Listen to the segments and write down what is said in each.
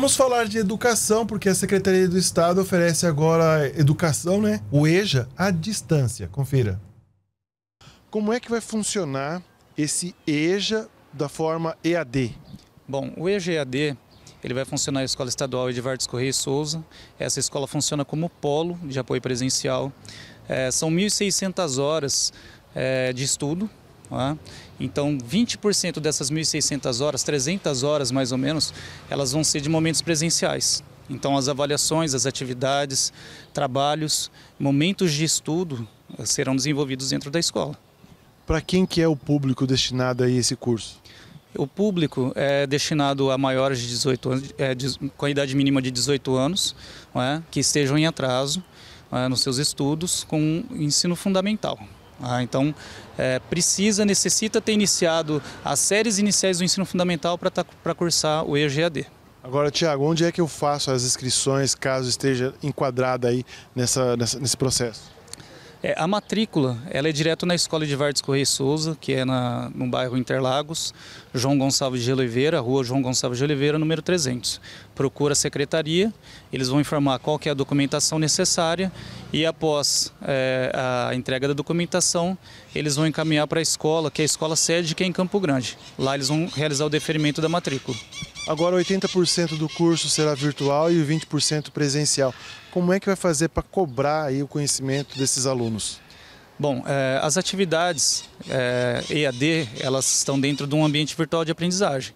Vamos falar de educação, porque a Secretaria do Estado oferece agora educação, né? O EJA à distância. Confira. Como é que vai funcionar esse EJA da forma EAD? Bom, o EJA EAD ele vai funcionar na Escola Estadual Edvardes Correia e Souza. Essa escola funciona como polo de apoio presencial. É, são 1.600 horas é, de estudo é? Então, 20% dessas 1.600 horas, 300 horas mais ou menos, elas vão ser de momentos presenciais. Então, as avaliações, as atividades, trabalhos, momentos de estudo eh, serão desenvolvidos dentro da escola. Para quem que é o público destinado a esse curso? O público é destinado a maiores de 18 anos, é, com a idade mínima de 18 anos, é? que estejam em atraso é? nos seus estudos com ensino fundamental. Ah, então, é, precisa, necessita ter iniciado as séries iniciais do ensino fundamental para tá, cursar o EGAD. Agora, Tiago, onde é que eu faço as inscrições caso esteja enquadrada aí nessa, nessa nesse processo? É, a matrícula, ela é direto na Escola de Vardes Correia Souza, que é na, no bairro Interlagos, João Gonçalves de Oliveira, rua João Gonçalves de Oliveira, número 300. Procura a secretaria, eles vão informar qual que é a documentação necessária e após é, a entrega da documentação, eles vão encaminhar para a escola, que é a escola sede, que é em Campo Grande. Lá eles vão realizar o deferimento da matrícula. Agora 80% do curso será virtual e 20% presencial. Como é que vai fazer para cobrar aí o conhecimento desses alunos? Bom, é, as atividades é, EAD, elas estão dentro de um ambiente virtual de aprendizagem.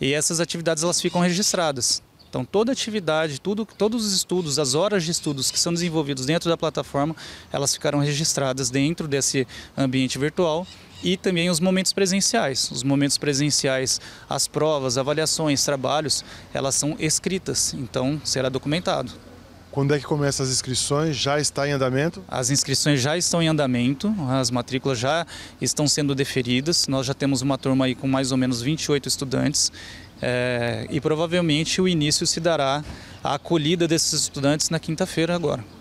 E essas atividades elas ficam registradas. Então, toda atividade, tudo, todos os estudos, as horas de estudos que são desenvolvidos dentro da plataforma, elas ficarão registradas dentro desse ambiente virtual e também os momentos presenciais. Os momentos presenciais, as provas, avaliações, trabalhos, elas são escritas, então será documentado. Quando é que começam as inscrições? Já está em andamento? As inscrições já estão em andamento, as matrículas já estão sendo deferidas. Nós já temos uma turma aí com mais ou menos 28 estudantes é, e provavelmente o início se dará à acolhida desses estudantes na quinta-feira agora.